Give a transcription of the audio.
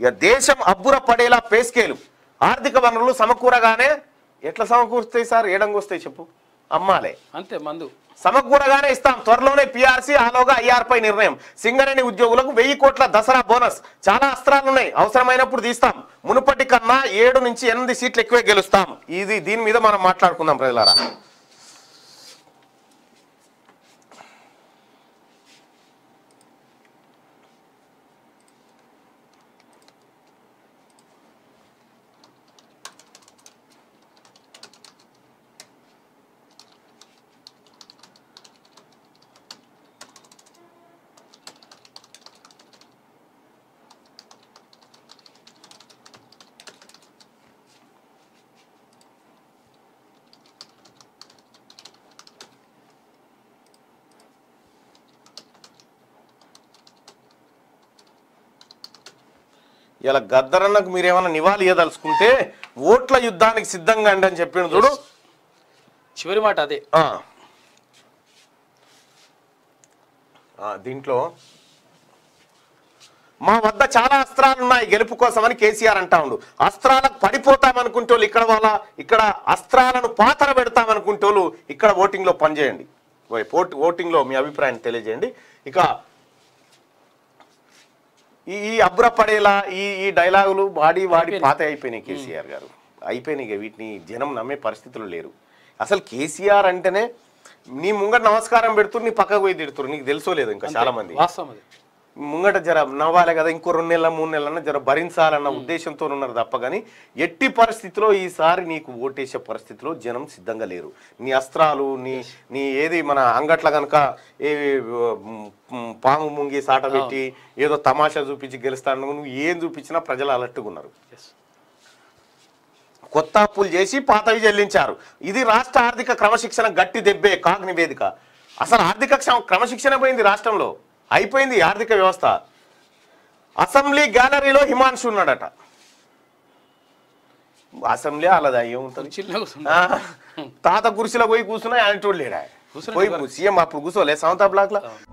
ఇక దేశం అబ్బుర పడేలా పేస్కేలు ఆర్థిక వనరులు సమకూరగానే ఎట్లా సమకూరుస్తాయి సార్ వస్తాయి చెప్పు అమ్మాలే అంతే మందు సమకూరగానే ఇస్తాం త్వరలోనే పిఆర్సీ ఆలోగా ఐఆర్పై నిర్ణయం సింగరేణి ఉద్యోగులకు వెయ్యి కోట్ల దసరా బోనస్ చాలా అస్త్రాలు ఉన్నాయి అవసరమైనప్పుడు తీస్తాం మునుపటి కన్నా ఏడు నుంచి ఎనిమిది సీట్లు ఎక్కువే గెలుస్తాం ఇది దీని మీద మనం మాట్లాడుకుందాం ప్రజలారా ఇలా గద్దరన్నకు మీరేమైనా నివాళి ఇవ్వదలుచుకుంటే ఓట్ల యుద్ధానికి సిద్ధంగా అండి అని చెప్పిన చూడు చివరి మాట అదే దీంట్లో మా వద్ద చాలా అస్త్రాలు ఉన్నాయి గెలుపు కోసమని కేసీఆర్ అంటా ఉండు అస్త్రాలకు పడిపోతామనుకుంటే ఇక్కడ వాళ్ళ ఇక్కడ అస్త్రాలను పాతర పెడతామనుకుంటే ఇక్కడ ఓటింగ్లో పనిచేయండి ఓటింగ్లో మీ అభిప్రాయాన్ని తెలియజేయండి ఇక ఈ పడేలా ఈ ఈ డైలాగులు వాడి వాడి పాత అయిపోయినాయి కేసీఆర్ గారు అయిపోయినాయి వీటిని జనం నమ్మే పరిస్థితులు లేరు అసలు కేసీఆర్ అంటేనే నీ ముంగట నమస్కారం పెడుతురు నీ పక్కకు పోయి తిడుతురు నీకు తెలుసో లేదు ఇంకా చాలా మంది ముంగట జర నవ్వాలి కదా ఇంకో రెండు నెలల మూడు నెలలన్నా జర భరించాలన్న ఉద్దేశంతో ఉన్నారు తప్ప కానీ ఎట్టి పరిస్థితిలో ఈసారి నీకు ఓటేసే పరిస్థితిలో జనం సిద్ధంగా లేరు నీ అస్త్రాలు నీ నీ ఏది మన అంగట్ల కనుక ఏ పాము ముంగి సాట పెట్టి ఏదో తమాషా చూపించి గెలుస్తాను నువ్వు ఏం చూపించినా ప్రజలు అలర్ట్గా ఉన్నారు కొత్త అప్పులు చేసి పాతవి చెల్లించారు ఇది రాష్ట్ర ఆర్థిక క్రమశిక్షణ గట్టి దెబ్బే కాగ్ నివేదిక అసలు ఆర్థిక క్రమశిక్షణ పోయింది రాష్ట్రంలో అయిపోయింది ఆర్థిక వ్యవస్థ అసెంబ్లీ గ్యాలరీలో హిమాన్షు ఉన్నాడట అసెంబ్లీ అలాదా ఏముంటుంది తాత కుర్చీలో పోయి కూర్చున్నా ఆయన లేడా పోయి సీఎం అప్పుడు కూర్చోలే సమంత బ్లాక్ లో